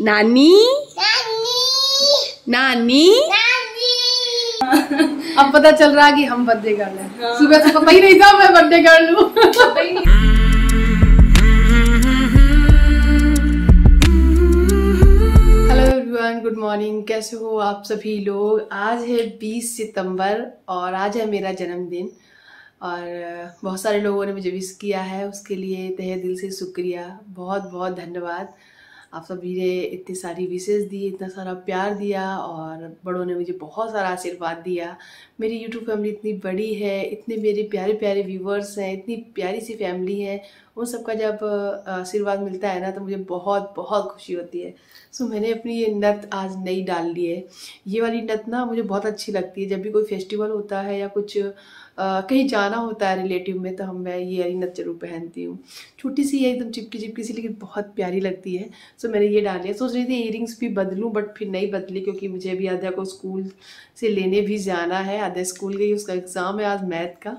नानी नानी अब पता चल रहा है कि हम बर्थडे कर रहे हैं हाँ। सुबह से पता ही नहीं था मैं बर्थडे कर लू गुड मॉर्निंग कैसे हो आप सभी लोग आज है 20 सितंबर और आज है मेरा जन्मदिन और बहुत सारे लोगों ने मुझे विश किया है उसके लिए तहे दिल से शुक्रिया बहुत बहुत धन्यवाद आप सभी ने इतनी सारी विशेष दी इतना सारा प्यार दिया और बड़ों ने मुझे बहुत सारा आशीर्वाद दिया मेरी यूट्यूब फैमिली इतनी बड़ी है इतने मेरे प्यारे प्यारे व्यूवर्स हैं इतनी प्यारी सी फैमिली है उन सबका जब आशीर्वाद मिलता है ना तो मुझे बहुत बहुत खुशी होती है सो मैंने अपनी ये नत आज नई डाल ली है ये वाली नत ना मुझे बहुत अच्छी लगती है जब भी कोई फेस्टिवल होता है या कुछ कहीं जाना होता है रिलेटिव में तो हम मैं ये इयरिंग जरूर पहनती हूँ छोटी सी है एकदम चिपकी चिपकी सी लेकिन बहुत प्यारी लगती है सो मैंने ये डाली है सोच रही थी इयरिंग्स भी बदलूँ बट फिर नहीं बदली क्योंकि मुझे अभी आध्या को स्कूल से लेने भी जाना है आध्या स्कूल गई उसका एग्ज़ाम है आज मैथ का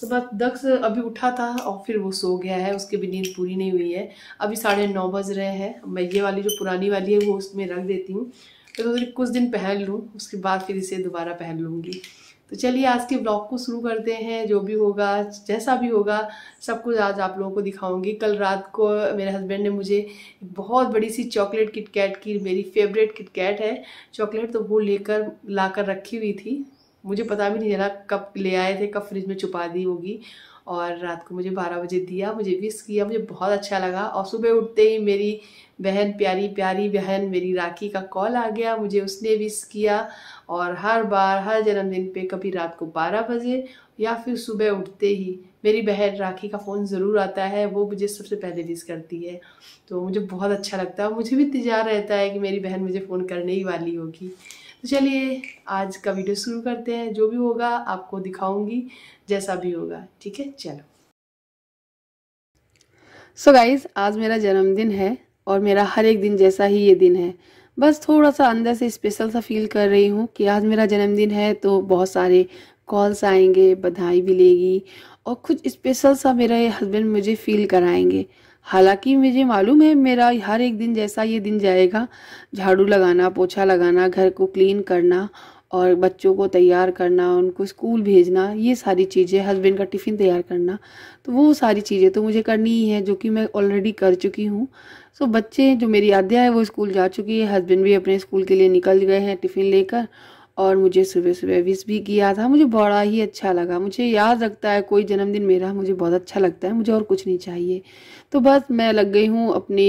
तो बस दक्ष अभी उठा था और फिर वो सो गया है उसकी भी नींद पूरी नहीं हुई है अभी साढ़े नौ बज रहे हैं मैं ये वाली जो पुरानी वाली है वो उसमें रख देती हूँ तो, तो कुछ दिन पहन लूँ उसके बाद फिर इसे दोबारा पहन लूँगी तो चलिए आज के ब्लॉग को शुरू करते हैं जो भी होगा जैसा भी होगा सब कुछ आज आप लोगों को दिखाऊंगी कल रात को मेरे हस्बैंड ने मुझे बहुत बड़ी सी चॉकलेट किटकैट की मेरी फेवरेट किटकैट है चॉकलेट तो वो लेकर लाकर रखी हुई थी मुझे पता भी नहीं चला कब ले आए थे कब फ्रिज में छुपा दी होगी और रात को मुझे बारह बजे दिया मुझे विश किया मुझे बहुत अच्छा लगा और सुबह उठते ही मेरी बहन प्यारी प्यारी बहन मेरी राखी का कॉल आ गया मुझे उसने विश किया और हर बार हर जन्मदिन पे कभी रात को बारह बजे या फिर सुबह उठते ही मेरी बहन राखी का फ़ोन ज़रूर आता है वो मुझे सबसे पहले विश करती है तो मुझे बहुत अच्छा लगता है मुझे भी इंतज़ार रहता है कि मेरी बहन मुझे फ़ोन करने ही वाली होगी तो चलिए आज का वीडियो शुरू करते हैं जो भी होगा आपको दिखाऊंगी जैसा भी होगा ठीक है चलो सो so गाइज आज मेरा जन्मदिन है और मेरा हर एक दिन जैसा ही ये दिन है बस थोड़ा सा अंदर से स्पेशल सा फील कर रही हूँ कि आज मेरा जन्मदिन है तो बहुत सारे कॉल्स आएंगे बधाई मिलेगी और कुछ स्पेशल सा मेरे हस्बैंड मुझे फील कराएंगे हालांकि मुझे मालूम है मेरा हर एक दिन जैसा ये दिन जाएगा झाड़ू लगाना पोछा लगाना घर को क्लीन करना और बच्चों को तैयार करना उनको स्कूल भेजना ये सारी चीज़ें हस्बैंड का टिफ़िन तैयार करना तो वो सारी चीज़ें तो मुझे करनी ही है जो कि मैं ऑलरेडी कर चुकी हूँ सो बच्चे जो मेरी आद्या है वो स्कूल जा चुकी है हस्बैंड भी अपने स्कूल के लिए निकल गए हैं टिफ़िन लेकर और मुझे सुबह सुबह विश भी किया था मुझे बड़ा ही अच्छा लगा मुझे याद रखता है कोई जन्मदिन मेरा मुझे बहुत अच्छा लगता है मुझे और कुछ नहीं चाहिए तो बस मैं लग गई हूँ अपने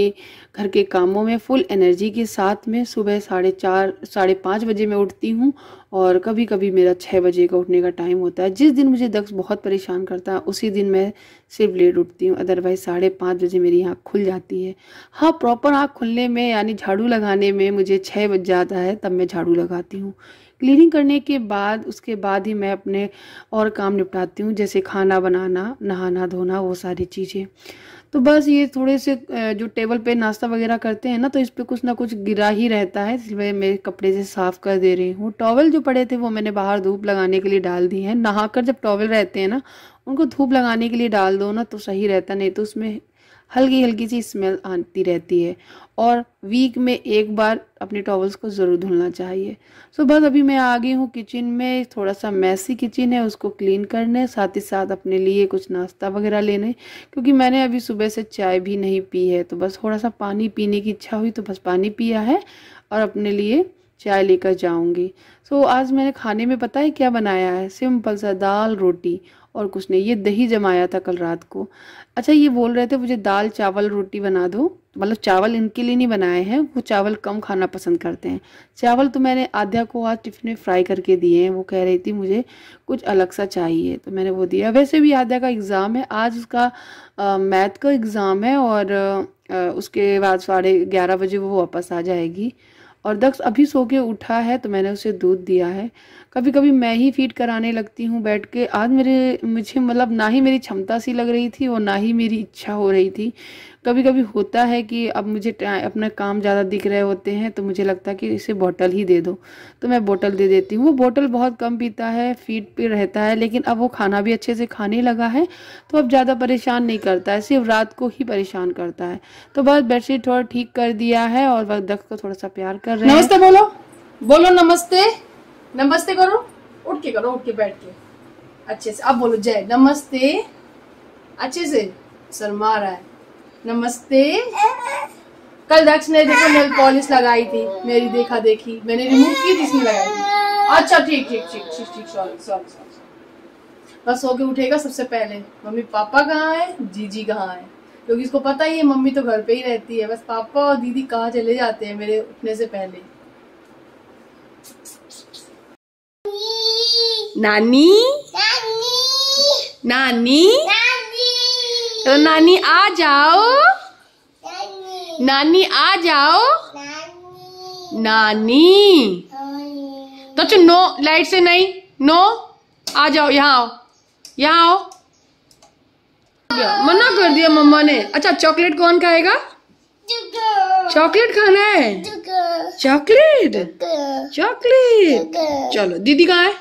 घर के कामों में फुल एनर्जी के साथ में सुबह साढ़े चार साढ़े पाँच बजे मैं उठती हूँ और कभी कभी मेरा छः बजे का उठने का टाइम होता है जिस दिन मुझे दक्ष बहुत परेशान करता है उसी दिन मैं सिर्फ लेट उठती हूँ अदरवाइज साढ़े पाँच बजे मेरी आँख खुल जाती है हाँ प्रॉपर आँख खुलने में यानी झाड़ू लगाने में मुझे छः बज जाता है तब मैं झाड़ू लगाती हूँ क्लीनिंग करने के बाद उसके बाद ही मैं अपने और काम निपटाती हूँ जैसे खाना बनाना नहाना धोना वो सारी चीज़ें तो बस ये थोड़े से जो टेबल पे नाश्ता वगैरह करते हैं ना तो इस पर कुछ ना कुछ गिरा ही रहता है इसलिए मैं कपड़े से साफ़ कर दे रही हूँ टॉवल जो पड़े थे वो मैंने बाहर धूप लगाने के लिए डाल दी है नहाकर जब टॉवल रहते हैं ना उनको धूप लगाने के लिए डाल दो ना तो सही रहता नहीं तो उसमें हल्की हल्की सी स्मेल आती रहती है और वीक में एक बार अपने टॉवल्स को ज़रूर धुलना चाहिए सो बस अभी मैं आ गई हूँ किचन में थोड़ा सा मैसी किचन है उसको क्लीन करने साथ ही साथ अपने लिए कुछ नाश्ता वगैरह लेने क्योंकि मैंने अभी सुबह से चाय भी नहीं पी है तो बस थोड़ा सा पानी पीने की इच्छा हुई तो बस पानी पिया है और अपने लिए चाय लेकर जाऊंगी सो so, आज मैंने खाने में पता है क्या बनाया है सिंपल सा दाल रोटी और कुछ नहीं ये दही जमाया था कल रात को अच्छा ये बोल रहे थे मुझे दाल चावल रोटी बना दो मतलब चावल इनके लिए नहीं बनाए हैं वो चावल कम खाना पसंद करते हैं चावल तो मैंने आध्या को आज टिफिन में फ्राई करके दिए हैं वो कह रही थी मुझे कुछ अलग सा चाहिए तो मैंने वो दिया वैसे भी आध्या का एग्ज़ाम है आज उसका मैथ का एग्ज़ाम है और आ, उसके बाद साढ़े ग्यारह बजे वो वापस आ जाएगी और दक्ष अभी सो के उठा है तो मैंने उसे दूध दिया है कभी कभी मैं ही फीड कराने लगती हूँ बैठ के आज मेरे मुझे मतलब ना ही मेरी क्षमता सी लग रही थी और ना ही मेरी इच्छा हो रही थी कभी कभी होता है कि अब मुझे अपना काम ज़्यादा दिख रहे होते हैं तो मुझे लगता है कि इसे बोतल ही दे दो तो मैं बोतल दे देती हूँ वो बोतल बहुत कम पीता है फीड पे रहता है लेकिन अब वो खाना भी अच्छे से खाने लगा है तो अब ज़्यादा परेशान नहीं करता है सिर्फ रात को ही परेशान करता है तो बस बेडशीट थोड़ा ठीक कर दिया है और वक्त को थोड़ा सा प्यार कर कर रहे हैं नमस्ते बोलो बोलो नमस्ते नमस्ते करो उठ के करो उठ के बैठ के अच्छे से अब बोलो जय नमस्ते अच्छे से शर्मा रहा है नमस्ते कल दक्ष ने देखो नेल पॉलिश लगाई थी मेरी देखा देखी मैंने रिमूव की थी इसमें लगाई थी अच्छा ठीक ठीक ठीक ठीक ठीक सॉरी सॉरी सॉरी बस होके उठेगा सबसे पहले मम्मी पापा कहाँ है जीजी कहाँ है क्योंकि इसको पता ही है मम्मी तो घर पे ही रहती है बस पापा और दीदी कहाँ चले जाते हैं मेरे उठने से पहले नानी नानी नानी तो नानी आ जाओ नानी आ जाओ नानी तो नो लाइट से नहीं नो आ जाओ यहाँ आओ यहाँ आओ मना कर दिया मम्मा ने अच्छा चॉकलेट कौन खाएगा चॉकलेट खाना है चॉकलेट चॉकलेट चलो दीदी कहाँ है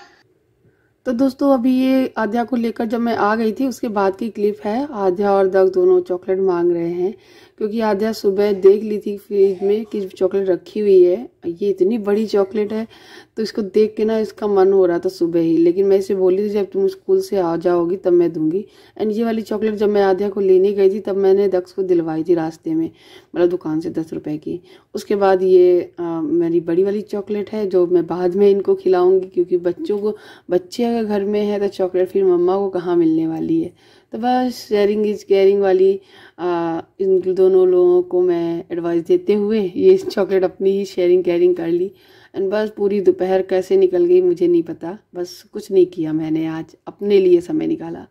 तो दोस्तों अभी ये आध्या को लेकर जब मैं आ गई थी उसके बाद की क्लिप है आध्या और दग दोनों चॉकलेट मांग रहे हैं क्योंकि आध्या सुबह देख ली थी फ्रिज में कि चॉकलेट रखी हुई है ये इतनी बड़ी चॉकलेट है तो इसको देख के ना इसका मन हो रहा था सुबह ही लेकिन मैं इसे बोली थी जब तुम स्कूल से आ जाओगी तब मैं दूंगी एंड ये वाली चॉकलेट जब मैं आध्या को लेने गई थी तब मैंने दक्ष को दिलवाई थी रास्ते में मतलब दुकान से दस रुपये की उसके बाद ये आ, मेरी बड़ी वाली चॉकलेट है जो मैं बाद में इनको खिलाऊँगी क्योंकि बच्चों को बच्चे अगर घर में है तो चॉकलेट फिर मम्मा को कहाँ मिलने वाली है तो बस शेयरिंग इज केयरिंग वाली आ, इन दोनों लोगों को मैं एडवाइस देते हुए ये चॉकलेट अपनी ही शेयरिंग केयरिंग कर ली एंड बस पूरी दोपहर कैसे निकल गई मुझे नहीं पता बस कुछ नहीं किया मैंने आज अपने लिए समय निकाला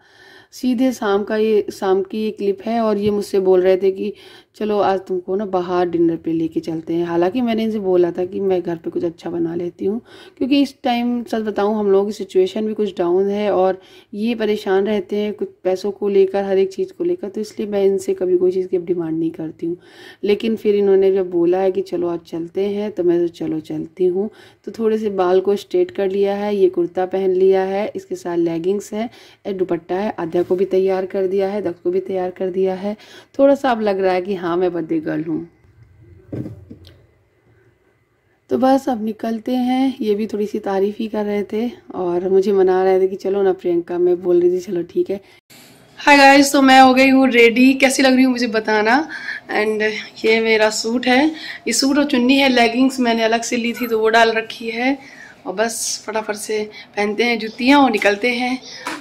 सीधे शाम का ये शाम की ये क्लिप है और ये मुझसे बोल रहे थे कि चलो आज तुमको ना बाहर डिनर पे लेके चलते हैं हालांकि मैंने इनसे बोला था कि मैं घर पे कुछ अच्छा बना लेती हूँ क्योंकि इस टाइम सच बताऊँ हम लोगों की सिचुएशन भी कुछ डाउन है और ये परेशान रहते हैं कुछ पैसों को लेकर हर एक चीज़ को लेकर तो इसलिए मैं इनसे कभी कोई चीज़ की अब डिमांड नहीं करती हूँ लेकिन फिर इन्होंने जब बोला है कि चलो आज चलते हैं तो मैं तो चलो चलती हूँ हूँ तो थोड़े से बाल को स्ट्रेट कर लिया है ये कुर्ता पहन लिया है इसके साथ लेगिंग्स है दुपट्टा है आध्या को भी तैयार कर दिया है दख को भी तैयार कर दिया है थोड़ा सा अब लग रहा है कि हाँ मैं बर्थडे गर्ल हूँ तो बस अब निकलते हैं ये भी थोड़ी सी तारीफ़ ही कर रहे थे और मुझे मना रहे थे कि चलो ना प्रियंका मैं बोल रही थी चलो ठीक है हाय गाइस तो मैं हो गई हूँ रेडी कैसी लग रही हूँ मुझे बताना एंड ये मेरा सूट है ये सूट और चुन्नी है लेगिंग्स मैंने अलग से ली थी तो वो डाल रखी है और बस फटाफट से पहनते हैं जूतियाँ और निकलते हैं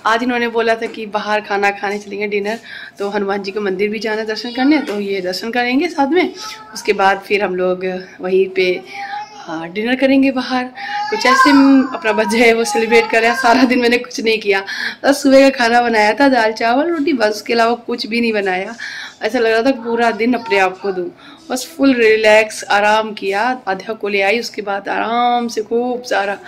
आज इन्होंने बोला था कि बाहर खाना खाने चलेंगे डिनर तो हनुमान जी के मंदिर भी जाना दर्शन करने तो ये दर्शन करेंगे साथ में उसके बाद फिर हम लोग वहीं पर डिनर हाँ, करेंगे बाहर कुछ ऐसे अपना बर्थडे है वो सेलिब्रेट कर रहे हैं सारा दिन मैंने कुछ नहीं किया बस सुबह का खाना बनाया था दाल चावल रोटी बस उसके अलावा कुछ भी नहीं बनाया ऐसा लग रहा था पूरा दिन अपने आप को दूँ बस फुल रिलैक्स आराम किया आधा को ले आई उसके बाद आराम से खूब सारा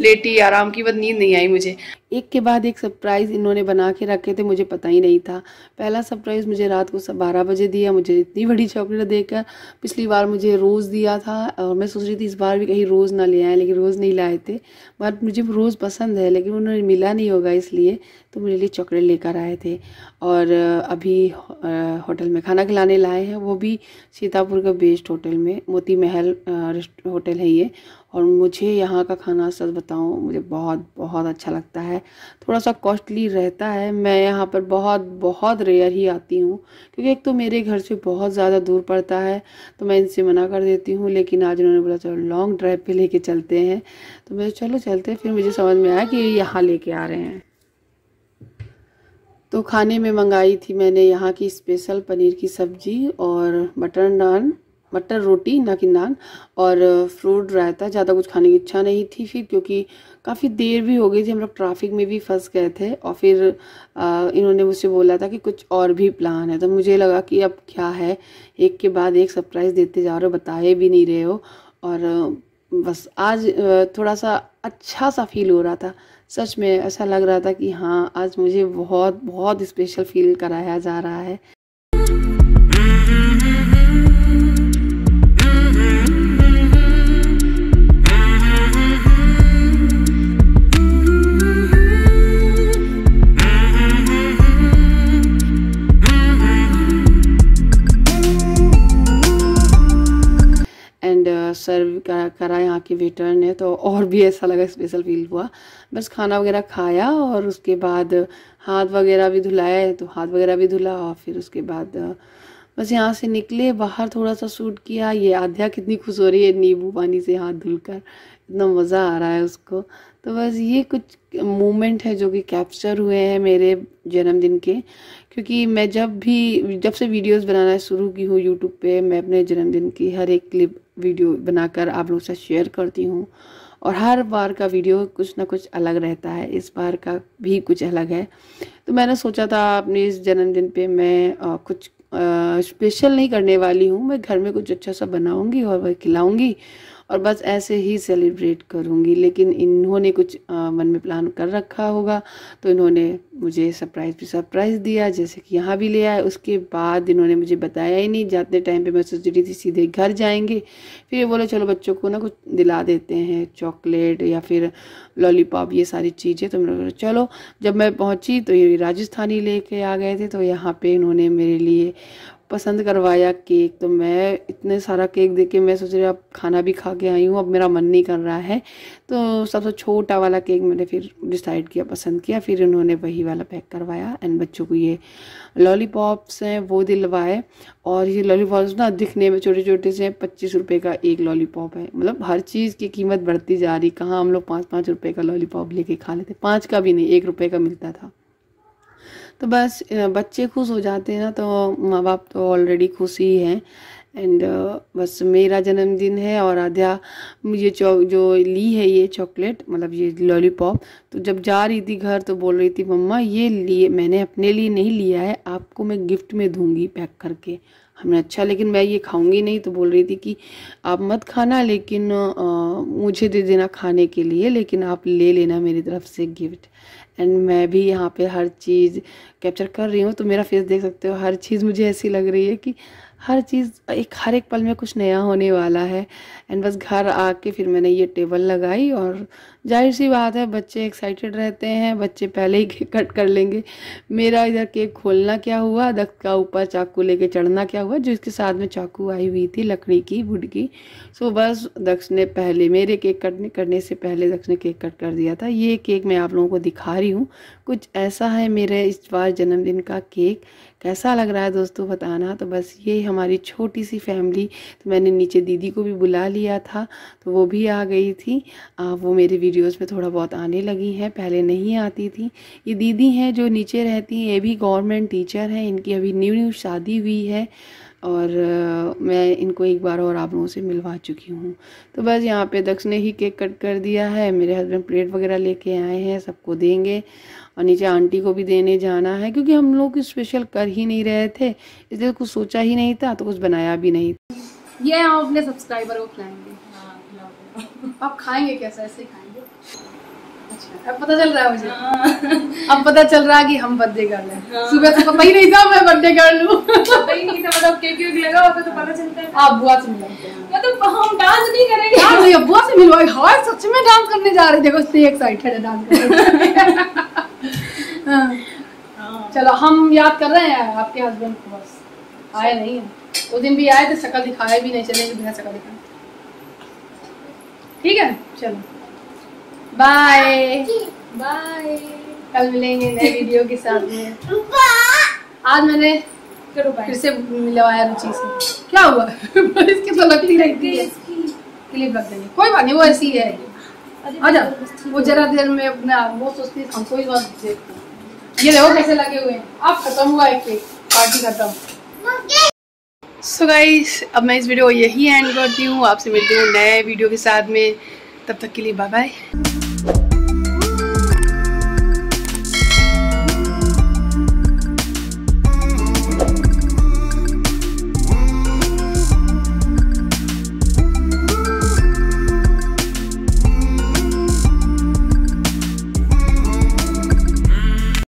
लेटी आराम की बाद नींद नहीं आई मुझे एक के बाद एक सरप्राइज़ इन्होंने बना के रखे थे मुझे पता ही नहीं था पहला सरप्राइज़ मुझे रात को सब बारह बजे दिया मुझे इतनी बड़ी चॉकलेट देकर पिछली बार मुझे रोज़ दिया था और मैं सोच रही थी इस बार भी कहीं रोज़ ना ले आए लेकिन रोज़ नहीं लाए थे बट मुझे रोज़ पसंद है लेकिन उन्होंने मिला नहीं होगा इसलिए तो मेरे लिए चॉकलेट लेकर आए थे और अभी होटल में खाना खिलाने लाए हैं वो भी सीतापुर का बेस्ट होटल में मोती महल होटल है ये और मुझे यहाँ का खाना सच बताऊँ मुझे बहुत बहुत अच्छा लगता है थोड़ा सा कॉस्टली रहता है मैं यहाँ पर बहुत बहुत रेयर ही आती हूँ क्योंकि एक तो मेरे घर से बहुत ज़्यादा दूर पड़ता है तो मैं इनसे मना कर देती हूँ लेकिन आज उन्होंने बोला चलो लॉन्ग ड्राइव पे लेके चलते हैं तो मैं चलो चलते फिर मुझे समझ में आया कि यहाँ लेके आ रहे हैं तो खाने में मंगाई थी मैंने यहाँ की स्पेशल पनीर की सब्ज़ी और मटर नान मटर रोटी ना कि नान और फ्रूट रायता ज़्यादा कुछ खाने की इच्छा नहीं थी फिर क्योंकि काफ़ी देर भी हो गई थी हम लोग ट्रैफिक में भी फंस गए थे और फिर आ, इन्होंने मुझसे बोला था कि कुछ और भी प्लान है तो मुझे लगा कि अब क्या है एक के बाद एक सरप्राइज़ देते जा रहे हो बताए भी नहीं रहे हो और बस आज थोड़ा सा अच्छा सा फील हो रहा था सच में ऐसा लग रहा था कि हाँ आज मुझे बहुत बहुत स्पेशल फील कराया जा रहा है सर्व करा यहाँ के वेटर ने तो और भी ऐसा लगा स्पेशल फील हुआ बस खाना वगैरह खाया और उसके बाद हाथ वगैरह भी धुलाए तो हाथ वगैरह भी धुला और फिर उसके बाद बस यहाँ से निकले बाहर थोड़ा सा शूट किया ये आध्या कितनी खुश हो रही है नींबू पानी से हाथ धुल कर इतना मज़ा आ रहा है उसको तो बस ये कुछ मोमेंट है जो कि कैप्चर हुए हैं मेरे जन्मदिन के क्योंकि मैं जब भी जब से वीडियोस बनाना शुरू की हूँ यूट्यूब पे मैं अपने जन्मदिन की हर एक क्लिप वीडियो बनाकर आप लोगों से शेयर करती हूँ और हर बार का वीडियो कुछ ना कुछ अलग रहता है इस बार का भी कुछ अलग है तो मैंने सोचा था अपने इस जन्मदिन पे मैं कुछ स्पेशल नहीं करने वाली हूँ मैं घर में कुछ अच्छा सा बनाऊँगी और वह खिलाऊँगी और बस ऐसे ही सेलिब्रेट करूँगी लेकिन इन्होंने कुछ आ, मन में प्लान कर रखा होगा तो इन्होंने मुझे सरप्राइज़ भी सरप्राइज़ दिया जैसे कि यहाँ भी ले आए उसके बाद इन्होंने मुझे बताया ही नहीं जाते टाइम पे मैं सोच रही थी सीधे घर जाएंगे फिर ये बोला चलो बच्चों को ना कुछ दिला देते हैं चॉकलेट या फिर लॉलीपॉप ये सारी चीज़ें तो मैंने चलो जब मैं पहुँची तो ये राजस्थानी ले आ गए थे तो यहाँ पर इन्होंने मेरे लिए पसंद करवाया केक तो मैं इतने सारा केक देख के मैं सोच रही अब खाना भी खा के आई हूँ अब मेरा मन नहीं कर रहा है तो सबसे छोटा वाला केक मैंने फिर डिसाइड किया पसंद किया फिर उन्होंने वही वाला पैक करवाया एंड बच्चों को ये लॉलीपॉप्स हैं वो दिलवाए और ये लॉलीपॉप्स ना दिखने में छोटे छोटे से हैं पच्चीस रुपये का एक लॉलीपॉप है मतलब हर चीज़ की कीमत बढ़ती जा रही कहाँ हम लोग पाँच पाँच रुपये का लॉलीपॉप लेके खा लेते पाँच का भी नहीं एक रुपये का मिलता था तो बस बच्चे खुश हो जाते हैं ना तो माँ बाप तो ऑलरेडी खुश ही हैं एंड बस मेरा जन्मदिन है और आध्या ये चौ जो ली है ये चॉकलेट मतलब ये लॉलीपॉप तो जब जा रही थी घर तो बोल रही थी मम्मा ये लिए मैंने अपने लिए नहीं लिया है आपको मैं गिफ्ट में दूंगी पैक करके हमने अच्छा लेकिन मैं ये खाऊंगी नहीं तो बोल रही थी कि आप मत खाना लेकिन आ, मुझे दे देना खाने के लिए लेकिन आप ले लेना मेरी तरफ से गिफ्ट एंड मैं भी यहाँ पे हर चीज़ कैप्चर कर रही हूँ तो मेरा फेस देख सकते हो हर चीज़ मुझे ऐसी लग रही है कि हर चीज़ एक हर एक पल में कुछ नया होने वाला है एंड बस घर आके फिर मैंने ये टेबल लगाई और जाहिर सी बात है बच्चे एक्साइटेड रहते हैं बच्चे पहले ही कट कर लेंगे मेरा इधर केक खोलना क्या हुआ दख्त का ऊपर चाकू लेके चढ़ना क्या हुआ जो इसके साथ में चाकू आई हुई थी लकड़ी की वुड की सो बस दक्ष ने पहले मेरे केक कटने करने से पहले दक्ष ने केक कट कर दिया था ये केक मैं आप लोगों को दिखा रही हूँ कुछ ऐसा है मेरे इस बार जन्मदिन का केक कैसा लग रहा है दोस्तों बताना तो बस ये हमारी छोटी सी फैमिली तो मैंने नीचे दीदी को भी बुला लिया था तो वो भी आ गई थी आ, वो मेरे वीडियोस में थोड़ा बहुत आने लगी हैं पहले नहीं आती थी ये दीदी हैं जो नीचे रहती हैं ये भी गवर्नमेंट टीचर हैं इनकी अभी न्यू न्यू शादी हुई है और मैं इनको एक बार और आप लोगों से मिलवा चुकी हूँ तो बस यहाँ पे दक्ष ने ही केक कट कर दिया है मेरे हस्बैंड प्लेट वगैरह लेके आए हैं सबको देंगे और नीचे आंटी को भी देने जाना है क्योंकि हम लोग कुछ स्पेशल कर ही नहीं रहे थे इसलिए कुछ सोचा ही नहीं था तो कुछ बनाया भी नहीं था ये हम अपने सब्सक्राइबर को खिलाएंगे हाँ, आप खाएंगे कैसा ऐसे खाएंगे अच्छा, अब पता चल रहा है मुझे हाँ। अब पता चल रहा है कि हम बर्थडे गर्ल हैं हाँ। सुबह तो पता ही नहीं था मैं बर्थडे कर लू नहीं था मतलब केक वेक लगा होता तो पता चलता है आप बुआ से मिलवाएंगे मतलब तो हम डांस नहीं करेंगे हाँ बुआ से मिलवाए हाय सच में डांस करने जा रहे देखो इतनी एक्साइटेड है डांस करने हाँ। चलो हम याद कर रहे हैं आपके हस्बैंड को बस आए नहीं है वो दिन भी आए थे शकल दिखाए भी नहीं चले बिना शकल दिखाए ठीक है चलो बाय बाय कल मिलेंगे नए वीडियो के साथ में आज मैंने फिर से मिलवाया रुचि से क्या हुआ इसकी तो लगती रहती है क्लिप लग जाएगी कोई बात नहीं वो ऐसी है अच्छा वो जरा देर में अपना वो सोचती है हमको ही बात देखते ये देखो कैसे लगे हुए हैं अब खत्म हुआ एक केक पार्टी खत्म सो गाइस अब मैं इस वीडियो को यही एंड करती हूँ आपसे मिलती हूँ नए वीडियो के साथ में तब तक के लिए बाय बाय